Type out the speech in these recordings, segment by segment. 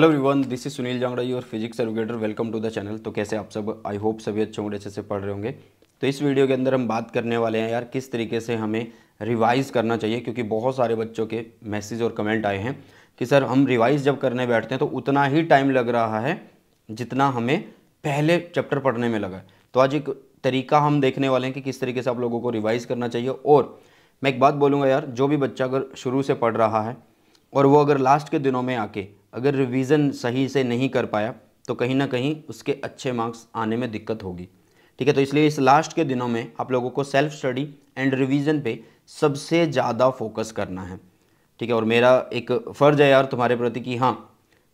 hello everyone this is Sunil Jangra your physics educator welcome to the channel तो कैसे आप सब आई होप सभी अच्छे होंगे अच्छे से पढ़ रहे होंगे तो इस वीडियो के अंदर हम बात करने वाले हैं यार किस तरीके से हमें रिवाइज़ करना चाहिए क्योंकि बहुत सारे बच्चों के मैसेज और कमेंट आए हैं कि सर हम रिवाइज़ जब करने बैठते हैं तो उतना ही टाइम लग रहा है जितना हमें पहले चैप्टर पढ़ने में लगा तो आज एक तरीका हम देखने वाले हैं कि किस तरीके से आप लोगों को रिवाइज़ करना चाहिए और मैं एक बात बोलूँगा यार जो भी बच्चा अगर शुरू से पढ़ रहा है और वो अगर लास्ट के दिनों में आके अगर रिवीजन सही से नहीं कर पाया तो कहीं ना कहीं उसके अच्छे मार्क्स आने में दिक्कत होगी ठीक है तो इसलिए इस लास्ट के दिनों में आप लोगों को सेल्फ स्टडी एंड रिवीजन पे सबसे ज़्यादा फोकस करना है ठीक है और मेरा एक फ़र्ज़ है यार तुम्हारे प्रति कि हाँ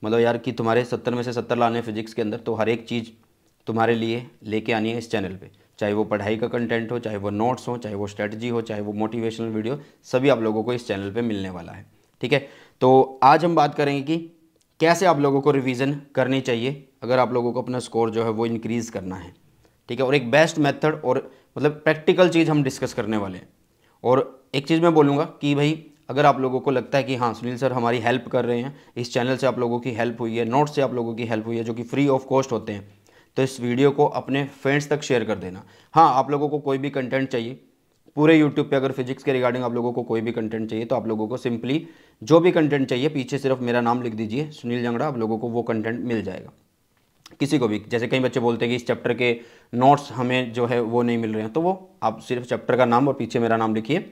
मतलब यार कि तुम्हारे सत्तर में से सत्तर लाने फिजिक्स के अंदर तो हर एक चीज़ तुम्हारे लिए लेके आनी है इस चैनल पर चाहे वो पढ़ाई का कंटेंट हो चाहे वो नोट्स हो चाहे वो स्ट्रैटी हो चाहे वो मोटिवेशनल वीडियो सभी आप लोगों को इस चैनल पर मिलने वाला है ठीक है तो आज हम बात करेंगे कि कैसे आप लोगों को रिवीजन करनी चाहिए अगर आप लोगों को अपना स्कोर जो है वो इंक्रीज़ करना है ठीक है और एक बेस्ट मेथड और मतलब प्रैक्टिकल चीज़ हम डिस्कस करने वाले हैं और एक चीज़ मैं बोलूँगा कि भाई अगर आप लोगों को लगता है कि हाँ सुनील सर हमारी हेल्प कर रहे हैं इस चैनल से आप लोगों की हेल्प हुई है नोट्स से आप लोगों की हेल्प हुई है जो कि फ्री ऑफ कॉस्ट होते हैं तो इस वीडियो को अपने फ्रेंड्स तक शेयर कर देना हाँ आप लोगों को कोई भी कंटेंट चाहिए पूरे यूट्यूब पे अगर फिजिक्स के रिगार्डिंग आप लोगों को कोई भी कंटेंट चाहिए तो आप लोगों को सिंपली जो भी कंटेंट चाहिए पीछे सिर्फ मेरा नाम लिख दीजिए सुनील जंगड़ा आप लोगों को वो कंटेंट मिल जाएगा किसी को भी जैसे कई बच्चे बोलते हैं कि इस चैप्टर के नोट्स हमें जो है वो नहीं मिल रहे हैं तो वो आप सिर्फ चैप्टर का नाम और पीछे मेरा नाम लिखिए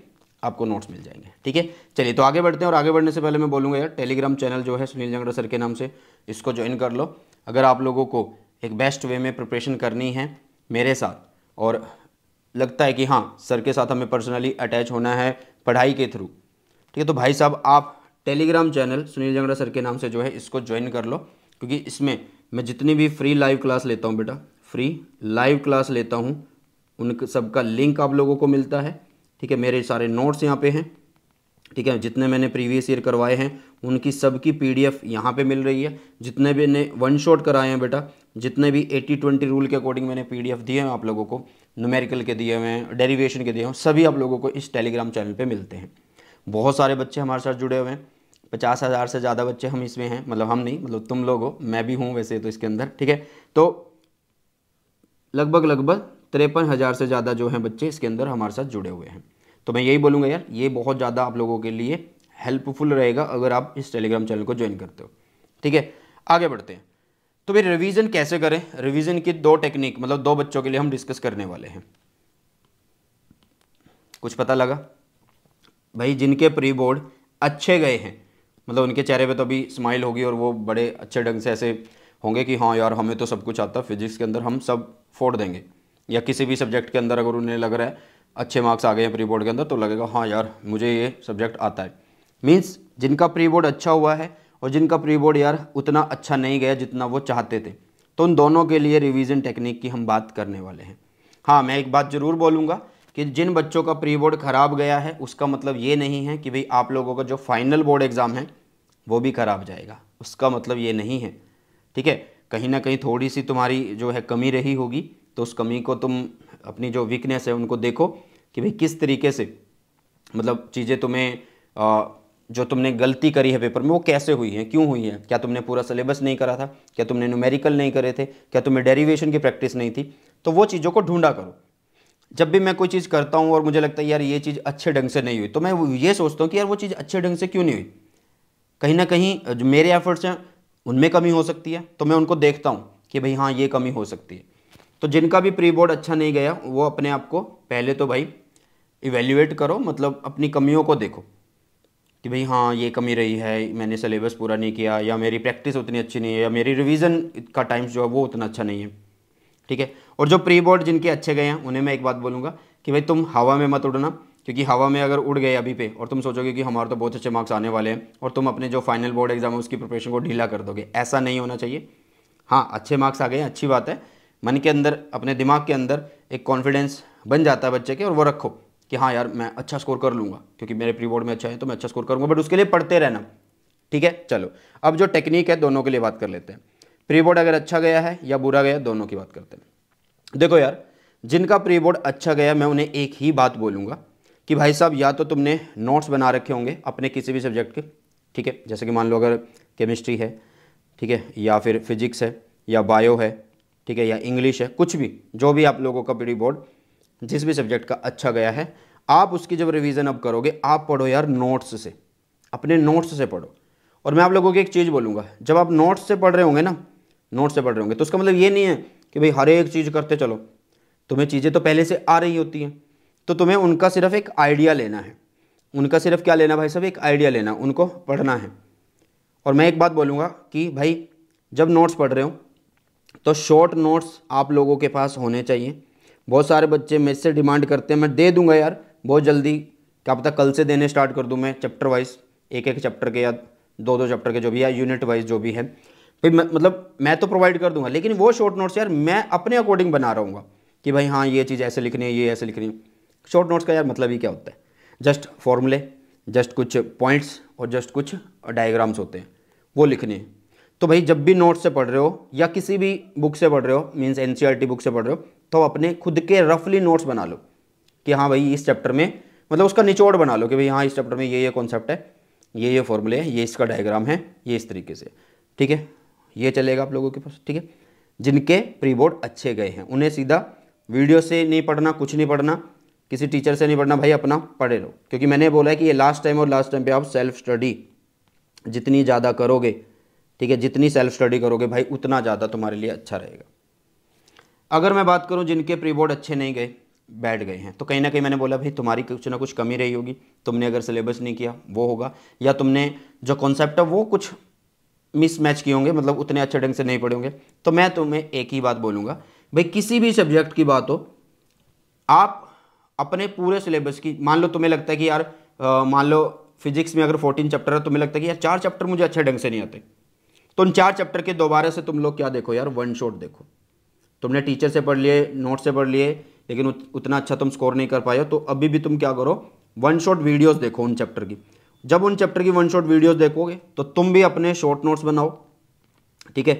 आपको नोट्स मिल जाएंगे ठीक है चलिए तो आगे बढ़ते हैं और आगे बढ़ने से पहले मैं बोलूँगा यार टेलीग्राम चैनल जो है सुनील जंगड़ा सर के नाम से इसको ज्वाइन कर लो अगर आप लोगों को एक बेस्ट वे में प्रिपरेशन करनी है मेरे साथ और लगता है कि हाँ सर के साथ हमें पर्सनली अटैच होना है पढ़ाई के थ्रू ठीक है तो भाई साहब आप Telegram channel Sunil Jangra sir के नाम से जो है इसको ज्वाइन कर लो क्योंकि इसमें मैं जितनी भी फ्री लाइव क्लास लेता हूँ बेटा फ्री लाइव क्लास लेता हूँ उन सबका लिंक आप लोगों को मिलता है ठीक है मेरे सारे नोट्स यहाँ पे हैं ठीक है जितने मैंने प्रीवियस ईयर करवाए हैं उनकी सबकी पी डी एफ यहाँ पर मिल रही है जितने भी ने वन शॉट कराए हैं बेटा जितने भी एटी ट्वेंटी रूल के अकॉर्डिंग मैंने पी डी एफ दिए हैं आप लोगों को नुमेरिकल के दिए हुए हैं डेरिवेशन के दिए हुए सभी आप लोगों को इस टेलीग्राम चैनल पे मिलते हैं बहुत सारे बच्चे हमारे साथ जुड़े हुए हैं पचास हज़ार से ज़्यादा बच्चे हम इसमें हैं मतलब हम नहीं मतलब तुम लोग हो मैं भी हूँ वैसे तो इसके अंदर ठीक है तो लगभग लगभग तिरपन हज़ार से ज़्यादा जो हैं बच्चे इसके अंदर हमारे साथ जुड़े हुए हैं तो मैं यही बोलूँगा यार ये बहुत ज़्यादा आप लोगों के लिए हेल्पफुल रहेगा अगर आप इस टेलीग्राम चैनल को ज्वाइन करते हो ठीक है आगे बढ़ते हैं तो फिर रिवीजन कैसे करें रिवीजन की दो टेक्निक मतलब दो बच्चों के लिए हम डिस्कस करने वाले हैं कुछ पता लगा भाई जिनके प्री बोर्ड अच्छे गए हैं मतलब उनके चेहरे पे तो अभी स्माइल होगी और वो बड़े अच्छे ढंग से ऐसे होंगे कि हाँ यार हमें तो सब कुछ आता फिजिक्स के अंदर हम सब फोड़ देंगे या किसी भी सब्जेक्ट के अंदर अगर उन्हें लग रहा है अच्छे मार्क्स आ गए हैं प्री बोर्ड के अंदर तो लगेगा हाँ यार मुझे ये सब्जेक्ट आता है मीन्स जिनका प्री बोर्ड अच्छा हुआ है और जिनका प्री बोर्ड यार उतना अच्छा नहीं गया जितना वो चाहते थे तो उन दोनों के लिए रिवीजन टेक्निक की हम बात करने वाले हैं हाँ मैं एक बात ज़रूर बोलूँगा कि जिन बच्चों का प्री बोर्ड ख़राब गया है उसका मतलब ये नहीं है कि भाई आप लोगों का जो फाइनल बोर्ड एग्ज़ाम है वो भी ख़राब जाएगा उसका मतलब ये नहीं है ठीक है कहीं ना कहीं थोड़ी सी तुम्हारी जो है कमी रही होगी तो उस कमी को तुम अपनी जो वीकनेस है उनको देखो कि भाई किस तरीके से मतलब चीज़ें तुम्हें जो तुमने गलती करी है पेपर में वो कैसे हुई है क्यों हुई है क्या तुमने पूरा सिलेबस नहीं करा था क्या तुमने न्यूमेरिकल नहीं करे थे क्या तुम्हें डेरिवेशन की प्रैक्टिस नहीं थी तो वो चीज़ों को ढूंढा करो जब भी मैं कोई चीज़ करता हूँ और मुझे लगता है यार ये चीज़ अच्छे ढंग से नहीं हुई तो मैं ये सोचता हूँ कि यार वो चीज़ अच्छे ढंग से क्यों नहीं हुई कहीं ना कहीं जो मेरे एफर्ट्स हैं उनमें कमी हो सकती है तो मैं उनको देखता हूँ कि भाई हाँ ये कमी हो सकती है तो जिनका भी प्री बोर्ड अच्छा नहीं गया वो अपने आप को पहले तो भाई इवेल्यूएट करो मतलब अपनी कमियों को देखो कि भाई हाँ ये कमी रही है मैंने सिलेबस पूरा नहीं किया या मेरी प्रैक्टिस उतनी अच्छी नहीं है या मेरी रिवीजन का टाइम्स जो है वो उतना अच्छा नहीं है ठीक है और जो प्री बोर्ड जिनके अच्छे गए हैं उन्हें मैं एक बात बोलूँगा कि भाई तुम हवा में मत उड़ना क्योंकि हवा में अगर उड़ गए अभी पे और तुम सोचोगे कि हमारे तो बहुत अच्छे मार्क्स आने वाले हैं और तुम अपने जो फाइनल बोर्ड एग्जाम है उसकी प्रिपरेशन को ढीला कर दोगे ऐसा नहीं होना चाहिए हाँ अच्छे मार्क्स आ गए अच्छी बात है मन के अंदर अपने दिमाग के अंदर एक कॉन्फिडेंस बन जाता है बच्चे के और वो रखो कि हाँ यार मैं अच्छा स्कोर कर लूँगा क्योंकि मेरे प्री बोर्ड में अच्छा है तो मैं अच्छा स्कोर करूँगा बट उसके लिए पढ़ते रहना ठीक है चलो अब जो टेक्निक है दोनों के लिए बात कर लेते हैं प्री बोर्ड अगर अच्छा गया है या बुरा गया दोनों की बात करते हैं देखो यार जिनका प्री बोर्ड अच्छा गया मैं उन्हें एक ही बात बोलूँगा कि भाई साहब या तो तुमने नोट्स बना रखे होंगे अपने किसी भी सब्जेक्ट के ठीक है जैसे कि मान लो अगर केमिस्ट्री है ठीक है या फिर फिजिक्स है या बायो है ठीक है या इंग्लिश है कुछ भी जो भी आप लोगों का प्री बोर्ड जिस भी सब्जेक्ट का अच्छा गया है आप उसकी जब रिवीजन अब करोगे आप पढ़ो यार नोट्स से अपने नोट्स से पढ़ो और मैं आप लोगों की एक चीज़ बोलूँगा जब आप नोट्स से पढ़ रहे होंगे ना नोट्स से पढ़ रहे होंगे तो उसका मतलब ये नहीं है कि भाई हर एक चीज़ करते चलो तुम्हें चीज़ें तो पहले से आ रही होती हैं तो तुम्हें उनका सिर्फ एक आइडिया लेना है उनका सिर्फ क्या लेना भाई साहब एक आइडिया लेना उनको पढ़ना है और मैं एक बात बोलूँगा कि भाई जब नोट्स पढ़ रहे हो तो शॉर्ट नोट्स आप लोगों के पास होने चाहिए बहुत सारे बच्चे मेरे से डिमांड करते हैं मैं दे दूंगा यार बहुत जल्दी क्या पता कल से देने स्टार्ट कर दूँ मैं चैप्टर वाइज एक एक चैप्टर के या दो दो चैप्टर के जो भी है यूनिट वाइज जो भी है फिर मतलब मैं तो प्रोवाइड कर दूंगा लेकिन वो शॉर्ट नोट्स यार मैं अपने अकॉर्डिंग बना रहा कि भाई हाँ ये चीज़ ऐसे लिखनी है ये ऐसे लिखनी है शॉर्ट नोट्स का यार मतलब ही क्या होता है जस्ट फॉर्मूले जस्ट कुछ पॉइंट्स और जस्ट कुछ डायग्राम्स होते हैं वो लिखने हैं तो भाई जब भी नोट्स से पढ़ रहे हो या किसी भी बुक से पढ़ रहे हो मीन्स एन बुक से पढ़ रहे हो तो अपने खुद के रफली नोट्स बना लो कि हाँ भाई इस चैप्टर में मतलब उसका निचोड़ बना लो कि भाई हाँ इस चैप्टर में ये ये कॉन्सेप्ट है ये ये फॉर्मूले हैं ये इसका डायग्राम है ये इस तरीके से ठीक है ये चलेगा आप लोगों के पास ठीक है जिनके प्री बोर्ड अच्छे गए हैं उन्हें सीधा वीडियो से नहीं पढ़ना कुछ नहीं पढ़ना किसी टीचर से नहीं पढ़ना भाई अपना पढ़े लो क्योंकि मैंने बोला है कि ये लास्ट टाइम और लास्ट टाइम पे आप सेल्फ स्टडी जितनी ज़्यादा करोगे ठीक है जितनी सेल्फ स्टडी करोगे भाई उतना ज़्यादा तुम्हारे लिए अच्छा रहेगा अगर मैं बात करूँ जिनके प्री बोर्ड अच्छे नहीं गए बैठ गए हैं तो कहीं ना कहीं मैंने बोला भाई तुम्हारी कुछ ना कुछ कमी रही होगी तुमने अगर सिलेबस नहीं किया वो होगा या तुमने जो कॉन्सेप्ट है वो कुछ मिसमैच किए होंगे मतलब उतने अच्छे ढंग से नहीं पढ़े होंगे तो मैं तुम्हें एक ही बात बोलूँगा भाई किसी भी सब्जेक्ट की बात हो आप अपने पूरे सिलेबस की मान लो तुम्हें लगता है कि यार मान लो फिजिक्स में अगर फोर्टीन चैप्टर है तुम्हें लगता है कि यार चार चैप्टर मुझे अच्छे ढंग से नहीं आते तो उन चार चैप्टर के दोबारा से तुम लोग क्या देखो यार वन शॉट देखो तुमने टीचर से पढ़ लिए नोट से पढ़ लिए लेकिन उत, उतना अच्छा तुम स्कोर नहीं कर पाए हो तो अभी भी तुम क्या करो वन शॉट वीडियोज़ देखो उन चैप्टर की जब उन चैप्टर की वन शॉट वीडियोज़ देखोगे तो तुम भी अपने शॉर्ट नोट्स बनाओ ठीक है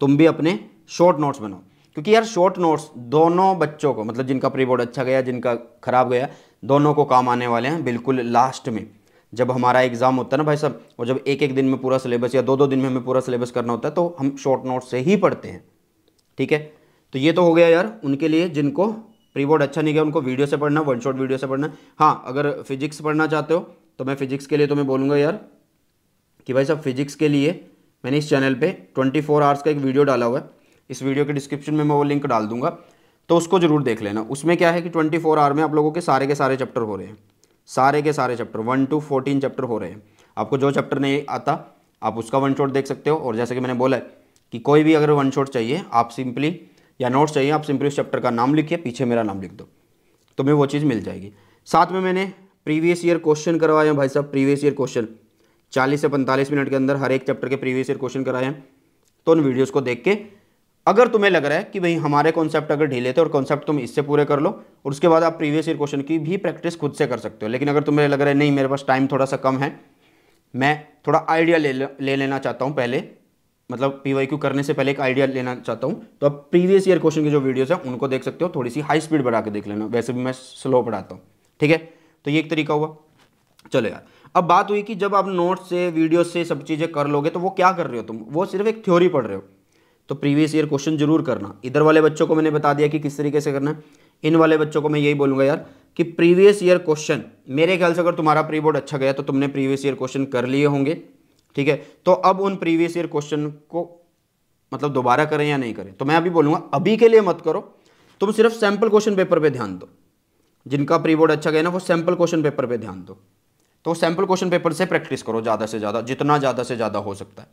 तुम भी अपने शॉर्ट नोट्स बनाओ क्योंकि यार शॉर्ट नोट्स दोनों बच्चों को मतलब जिनका प्री बोर्ड अच्छा गया जिनका खराब गया दोनों को काम आने वाले हैं बिल्कुल लास्ट में जब हमारा एग्जाम होता है ना भाई साहब और जब एक एक दिन में पूरा सिलेबस या दो दो दिन में हमें पूरा सिलेबस करना होता है तो हम शॉर्ट नोट्स से ही पढ़ते हैं ठीक है तो ये तो हो गया यार उनके लिए जिनको प्री बोर्ड अच्छा नहीं गया उनको वीडियो से पढ़ना वन शॉट वीडियो से पढ़ना हाँ अगर फिजिक्स पढ़ना चाहते हो तो मैं फिजिक्स के लिए तो मैं बोलूँगा यार कि भाई साहब फिजिक्स के लिए मैंने इस चैनल पे 24 फोर आवर्स का एक वीडियो डाला हुआ है इस वीडियो के डिस्क्रिप्शन में मैं वो लिंक डाल दूंगा तो उसको जरूर देख लेना उसमें क्या है कि 24 फोर आवर में आप लोगों के सारे के सारे चैप्टर हो रहे हैं सारे के सारे chapter one to fourteen chapter हो रहे हैं आपको जो चैप्टर नहीं आता आप उसका वन शॉट देख सकते हो और जैसे कि मैंने बोला है कि कोई भी अगर वन शॉट चाहिए आप सिंपली या नोट्स चाहिए आप सिंपली उस चैप्टर का नाम लिखिए पीछे मेरा नाम लिख दो तुम्हें वो चीज़ मिल जाएगी साथ में मैंने प्रीवियस ईयर क्वेश्चन करवाए हैं भाई साहब प्रीवियस ईयर क्वेश्चन चालीस से पैंतालीस मिनट के अंदर हर एक चैप्टर के प्रीवियस ईयर क्वेश्चन कराए हैं तो उन वीडियोज़ को देख के अगर तुम्हें लग रहा है कि भाई हमारे कॉन्सेप्ट अगर ढीले थे और कॉन्सेप्ट तुम इससे पूरे कर लो और उसके बाद आप प्रीवियस ईयर क्वेश्चन की भी प्रैक्टिस खुद से कर सकते हो लेकिन अगर तुम्हें लग रहा है नहीं मेरे पास टाइम थोड़ा सा कम है मैं थोड़ा आइडिया ले ले लेना चाहता हूँ पहले मतलब पी करने से पहले एक आइडिया लेना चाहता हूँ तो आप प्रीवियस ईयर क्वेश्चन के जो वीडियोस हैं उनको देख सकते हो थोड़ी सी हाई स्पीड बढ़ा के देख लेना वैसे भी मैं स्लो पढ़ाता हूँ ठीक है तो ये एक तरीका हुआ चलो यार अब बात हुई कि जब आप नोट्स से वीडियो से सब चीज़ें कर लोगे तो वो क्या कर रहे हो तुम वो सिर्फ एक थ्योरी पढ़ रहे हो तो प्रीवियस ईयर क्वेश्चन जरूर करना इधर वाले बच्चों को मैंने बता दिया कि किस तरीके से करना है इन वाले बच्चों को मैं यही बोलूँगा यार कि प्रीवियस ईयर क्वेश्चन मेरे ख्याल से अगर तुम्हारा प्री बोर्ड अच्छा गया तो तुमने प्रीवियस ईयर क्वेश्चन कर लिए होंगे ठीक है तो अब उन प्रीवियस ईयर क्वेश्चन को मतलब दोबारा करें या नहीं करें तो मैं अभी बोलूंगा अभी के लिए मत करो तुम सिर्फ सैम्पल क्वेश्चन पेपर पे ध्यान दो जिनका प्री बोर्ड अच्छा गया ना वो सैम्पल क्वेश्चन पेपर पे ध्यान दो तो सैम्पल क्वेश्चन पेपर से प्रैक्टिस करो ज़्यादा से ज़्यादा जितना ज़्यादा से ज़्यादा हो सकता है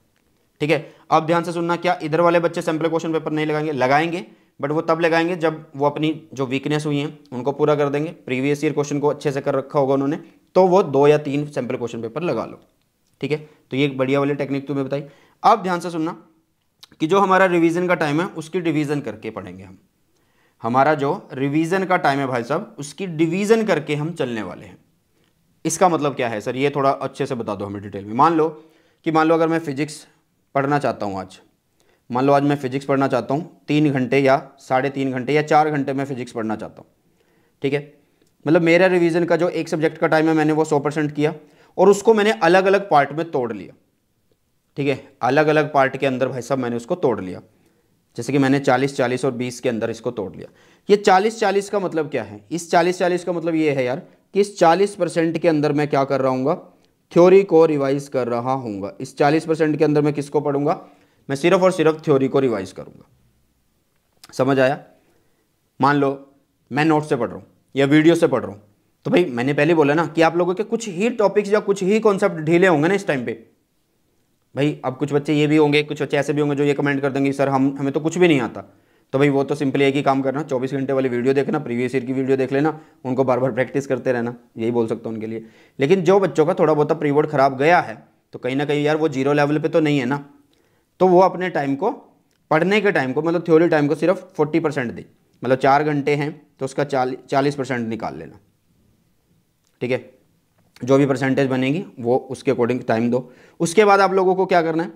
ठीक है अब ध्यान से सुनना क्या इधर वाले बच्चे सैंपल क्वेश्चन पेपर नहीं लगाएंगे लगाएंगे बट वो तब लगाएंगे जब वो अपनी जो वीकनेस हुई है उनको पूरा कर देंगे प्रीवियस ईयर क्वेश्चन को अच्छे से कर रखा होगा उन्होंने तो वो दो या तीन सैंपल क्वेश्चन पेपर लगा लो ठीक है तो ये एक बढ़िया वाली टेक्निक तुम्हें बताई अब ध्यान से सुनना कि जो हमारा रिवीजन का टाइम है उसकी डिवीज़न करके पढ़ेंगे हम हमारा जो रिवीजन का टाइम है भाई साहब उसकी डिवीज़न करके हम चलने वाले हैं इसका मतलब क्या है सर ये थोड़ा अच्छे से बता दो हमें डिटेल में मान लो कि मान लो अगर मैं फिजिक्स पढ़ना चाहता हूँ आज मान लो आज मैं फिजिक्स पढ़ना चाहता हूँ तीन घंटे या साढ़े तीन घंटे या चार घंटे में फिजिक्स पढ़ना चाहता हूँ ठीक है मतलब मेरा रिवीजन का जो एक सब्जेक्ट का टाइम है मैंने वो सौ परसेंट किया और उसको मैंने अलग अलग पार्ट में तोड़ लिया ठीक है अलग अलग पार्ट के अंदर भाई साहब मैंने उसको तोड़ लिया जैसे कि मैंने 40 40 और 20 के अंदर इसको तोड़ लिया ये 40 40 का मतलब क्या है इस 40 40 का मतलब ये है यार कि इस 40 परसेंट के अंदर मैं क्या कर रहा हूँ थ्योरी को रिवाइज कर रहा हूँ इस 40 परसेंट के अंदर मैं किसको पढ़ूंगा मैं सिर्फ और सिर्फ थ्योरी को रिवाइज करूँगा समझ आया मान लो मैं नोट से पढ़ रहा हूँ या वीडियो से पढ़ रहा हूँ तो भाई मैंने पहले बोला ना कि आप लोगों के कुछ ही टॉपिक्स या कुछ ही कॉन्सेप्ट ढीले होंगे ना इस टाइम पे भाई अब कुछ बच्चे ये भी होंगे कुछ बच्चे ऐसे भी होंगे जो ये कमेंट कर देंगे सर हम हमें तो कुछ भी नहीं आता तो भाई वो तो सिंपली एक ही काम करना चौबीस घंटे वाली वीडियो देखना प्रीवियस ईयर की वीडियो देख लेना उनको बार बार प्रैक्टिस करते रहना यही बोल सकता हूँ उनके लिए लेकिन जो बच्चों का थोड़ा बहुत प्रीवर्ड खराब गया है तो कहीं ना कहीं यार वो जीरो लेवल पर तो नहीं है ना तो वो अपने टाइम को पढ़ने के टाइम को मतलब थ्योरी टाइम को सिर्फ फोर्टी परसेंट मतलब चार घंटे हैं तो उसका चालीस परसेंट निकाल लेना ठीक है जो भी परसेंटेज बनेगी वो उसके अकॉर्डिंग टाइम दो उसके बाद आप लोगों को क्या करना है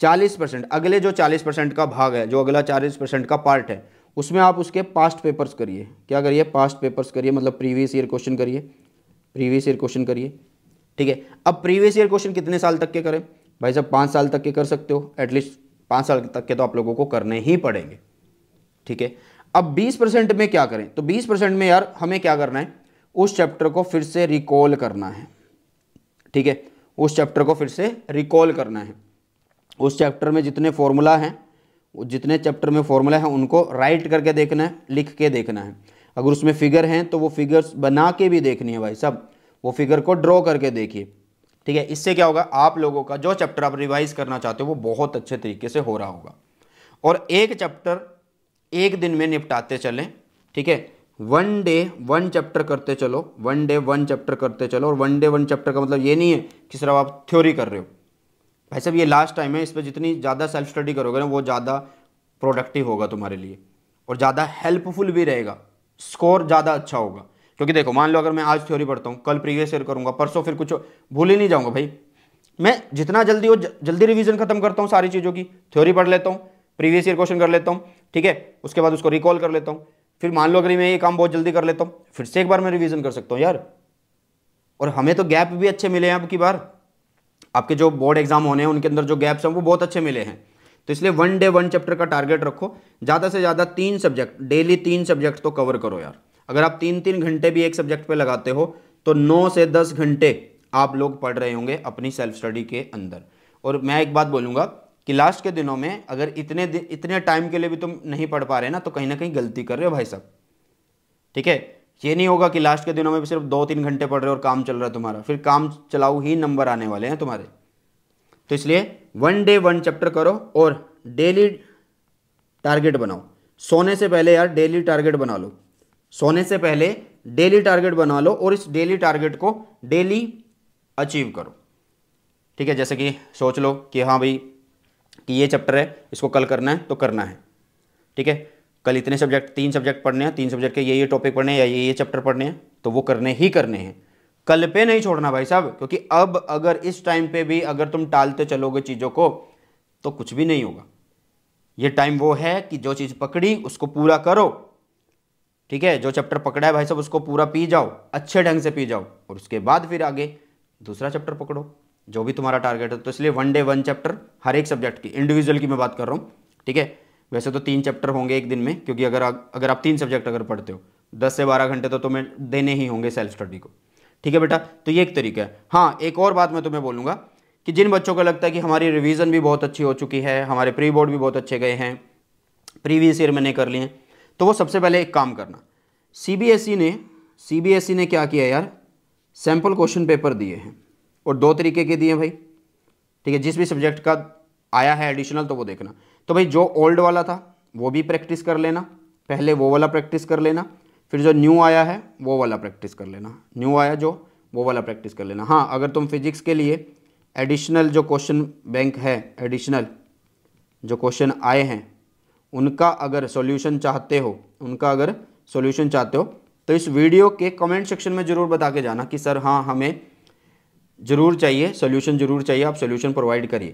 चालीस परसेंट अगले जो चालीस परसेंट का भाग है जो अगला चालीस परसेंट का पार्ट है उसमें आप उसके पास्ट पेपर्स करिए क्या करिए पास्ट पेपर्स करिए मतलब प्रीवियस ईयर क्वेश्चन करिए प्रीवियस ईयर क्वेश्चन करिए ठीक है अब प्रीवियस ईयर क्वेश्चन कितने साल तक के करें भाई साहब पाँच साल तक के कर सकते हो एटलीस्ट पाँच साल तक के तो आप लोगों को करने ही पड़ेंगे ठीक है अब बीस परसेंट में क्या करें तो बीस परसेंट में यार हमें क्या करना है उस चैप्टर को फिर से रिकॉल करना है ठीक है उस चैप्टर को फिर से रिकॉल करना है उस चैप्टर में जितने फॉर्मूला हैं जितने चैप्टर में फॉर्मूला हैं उनको राइट करके देखना है लिख के देखना है अगर उसमें फिगर हैं तो वो फिगर्स बना के भी देखनी है भाई सब वो फिगर को ड्रॉ करके देखिए ठीक है इससे क्या होगा आप लोगों का जो चैप्टर आप रिवाइज करना चाहते हो वो बहुत अच्छे तरीके से हो रहा होगा और एक चैप्टर एक दिन में निपटाते चलें ठीक है वन डे वन चैप्टर करते चलो वन डे वन चैप्टर करते चलो और वन डे वन चैप्टर का मतलब ये नहीं है कि सर आप थ्योरी कर रहे हो भाई साहब ये लास्ट टाइम है इस पर जितनी ज़्यादा सेल्फ स्टडी करोगे ना वो ज़्यादा प्रोडक्टिव होगा तुम्हारे लिए और ज़्यादा हेल्पफुल भी रहेगा स्कोर ज़्यादा अच्छा होगा क्योंकि देखो मान लो अगर मैं आज थ्योरी पढ़ता हूँ कल प्रीवियस ईयर करूँगा परसों फिर कुछ भूल ही नहीं जाऊँगा भाई मैं जितना जल्दी हो जल्दी रिविजन खत्म करता हूँ सारी चीज़ों की थ्योरी पढ़ लेता हूँ प्रीवियस ईयर क्वेश्चन कर लेता हूँ ठीक है उसके बाद उसको रिकॉल कर लेता हूँ फिर मान लो अगर मैं ये काम बहुत जल्दी कर लेता हूँ फिर से एक बार मैं रिविज़न कर सकता हूँ यार और हमें तो गैप भी अच्छे मिले हैं अब बार आपके जो बोर्ड एग्जाम होने हैं उनके अंदर जो गैप्स हैं वो बहुत अच्छे मिले हैं तो इसलिए वन डे वन चैप्टर का टारगेट रखो ज़्यादा से ज़्यादा तीन सब्जेक्ट डेली तीन सब्जेक्ट तो कवर करो यार अगर आप तीन तीन घंटे भी एक सब्जेक्ट पे लगाते हो तो नौ से दस घंटे आप लोग पढ़ रहे होंगे अपनी सेल्फ स्टडी के अंदर और मैं एक बात बोलूँगा कि लास्ट के दिनों में अगर इतने इतने टाइम के लिए भी तुम नहीं पढ़ पा रहे ना तो कहीं ना कहीं गलती कर रहे हो भाई साहब ठीक है ये नहीं होगा कि लास्ट के दिनों में भी सिर्फ दो तीन घंटे पढ़ रहे हो और काम चल रहा है तुम्हारा फिर काम चलाऊ ही नंबर आने वाले हैं तुम्हारे तो इसलिए वन डे वन चैप्टर करो और डेली टारगेट बनाओ सोने से पहले यार डेली टारगेट बना लो सोने से पहले डेली टारगेट बना लो और इस डेली टारगेट को डेली अचीव करो ठीक है जैसे कि सोच लो कि हाँ भाई कि ये चैप्टर है इसको कल करना है तो करना है ठीक है कल इतने सब्जेक्ट तीन सब्जेक्ट पढ़ने हैं तीन सब्जेक्ट के ये ये टॉपिक पढ़ने हैं या ये ये चैप्टर पढ़ने हैं तो वो करने ही करने हैं कल पे नहीं छोड़ना भाई साहब क्योंकि अब अगर इस टाइम पे भी अगर तुम टालते चलोगे चीज़ों को तो कुछ भी नहीं होगा ये टाइम वो है कि जो चीज़ पकड़ी उसको पूरा करो ठीक है जो चैप्टर पकड़ा है भाई साहब उसको पूरा पी जाओ अच्छे ढंग से पी जाओ और उसके बाद फिर आगे दूसरा चैप्टर पकड़ो जो भी तुम्हारा टारगेट है तो इसलिए वन डे वन चैप्टर हर एक सब्जेक्ट की इंडिविजुअल की मैं बात कर रहा हूँ ठीक है वैसे तो तीन चैप्टर होंगे एक दिन में क्योंकि अगर अगर आप तीन सब्जेक्ट अगर पढ़ते हो दस से बारह घंटे तो तुम्हें देने ही होंगे सेल्फ स्टडी को ठीक है बेटा तो ये एक तरीका है हाँ एक और बात मैं तुम्हें बोलूँगा कि जिन बच्चों को लगता है कि हमारी रिवीजन भी बहुत अच्छी हो चुकी है हमारे प्री बोर्ड भी बहुत अच्छे गए हैं प्रीवियस ईयर मैंने कर लिए तो वो सबसे पहले एक काम करना सी e ने सी e ने क्या किया यार सैम्पल क्वेश्चन पेपर दिए हैं और दो तरीके के दिए भाई ठीक है जिस भी सब्जेक्ट का आया है एडिशनल तो वो देखना तो भाई जो ओल्ड वाला था वो भी प्रैक्टिस कर लेना पहले वो वाला प्रैक्टिस कर लेना फिर जो न्यू आया है वो वाला प्रैक्टिस कर लेना न्यू आया जो वो वाला प्रैक्टिस कर लेना हाँ अगर तुम फिजिक्स के लिए एडिशनल जो क्वेश्चन बैंक है एडिशनल जो क्वेश्चन आए हैं उनका अगर सॉल्यूशन चाहते हो उनका अगर सॉल्यूशन चाहते हो तो इस वीडियो के कमेंट सेक्शन में ज़रूर बता के जाना कि सर हाँ हमें ज़रूर चाहिए सोल्यूशन ज़रूर चाहिए आप सोल्यूशन प्रोवाइड करिए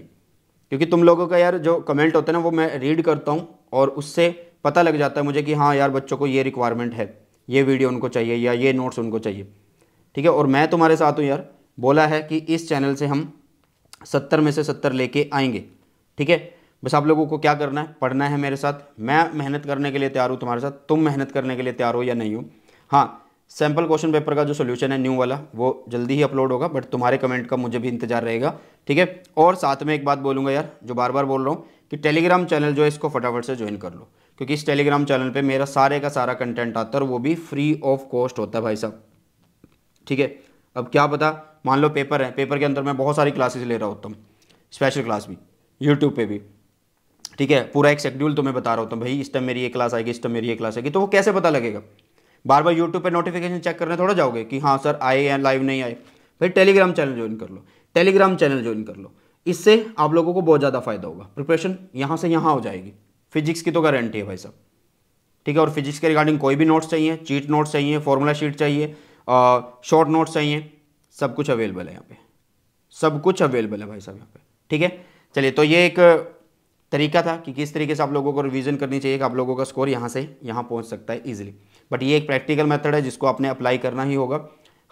क्योंकि तुम लोगों का यार जो कमेंट होते हैं ना वो मैं रीड करता हूँ और उससे पता लग जाता है मुझे कि हाँ यार बच्चों को ये रिक्वायरमेंट है ये वीडियो उनको चाहिए या ये नोट्स उनको चाहिए ठीक है और मैं तुम्हारे साथ हूँ यार बोला है कि इस चैनल से हम सत्तर में से सत्तर लेके आएंगे ठीक है बस आप लोगों को क्या करना है पढ़ना है मेरे साथ मैं मेहनत करने के लिए तैयार हूँ तुम्हारे साथ तुम मेहनत करने के लिए तैयार हो या नहीं हो हाँ सैम्पल क्वेश्चन पेपर का जो सोल्यूशन है न्यू वाला वो जल्दी ही अपलोड होगा बट तुम्हारे कमेंट का मुझे भी इंतजार रहेगा ठीक है और साथ में एक बात बोलूँगा यार जो बार बार बोल रहा हूँ कि टेलीग्राम चैनल जो है इसको फटाफट से ज्वाइन कर लो क्योंकि इस टेलीग्राम चैनल पे मेरा सारे का सारा कंटेंट आता है और वो भी फ्री ऑफ कॉस्ट होता है भाई साहब ठीक है अब क्या पता मान लो पेपर है पेपर के अंदर मैं बहुत सारी क्लासेज ले रहा होता हूँ स्पेशल क्लास भी यूट्यूब पर भी ठीक है पूरा एक शेड्यूल तो मैं बता रहा होता हूँ भाई इस टाइम मेरी ये क्लास आएगी इस टाइम मेरी ये क्लास आएगी तो वो कैसे पता लगेगा बार बार यूट्यूब पर नोटिफिकेशन चेक करने थोड़ा जाओगे कि हाँ सर आए या लाइव नहीं आए भाई टेलीग्राम चैनल ज्वाइन कर लो टेलीग्राम चैनल ज्वाइन कर लो इससे आप लोगों को बहुत ज़्यादा फायदा होगा प्रिपरेशन यहाँ से यहाँ हो जाएगी फिजिक्स की तो गारंटी है भाई साहब ठीक है और फिजिक्स के रिगार्डिंग कोई भी नोट्स चाहिए चीट नोट्स चाहिए फॉर्मूला शीट चाहिए शॉर्ट नोट्स चाहिए सब कुछ अवेलेबल है यहाँ पे सब कुछ अवेलेबल है भाई साहब यहाँ पे ठीक है चलिए तो ये एक तरीका था कि किस तरीके से आप लोगों को रिविजन करनी चाहिए कि आप लोगों का स्कोर यहाँ से यहाँ पहुँच सकता है ईजिली बट ये एक प्रैक्टिकल मेथड है जिसको आपने अप्लाई करना ही होगा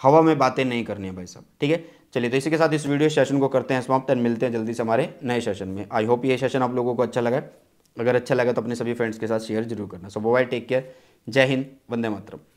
हवा में बातें नहीं करनी है भाई साहब ठीक है चलिए तो इसी के साथ इस वीडियो सेशन को करते हैं समाप्त मिलते हैं जल्दी से हमारे नए सेशन में आई होप ये सेशन आप लोगों को अच्छा लगा अगर अच्छा लगा तो अपने सभी फ्रेंड्स के साथ शेयर जरूर करना सो बाय टेक केयर जय हिंद वंदे मातरम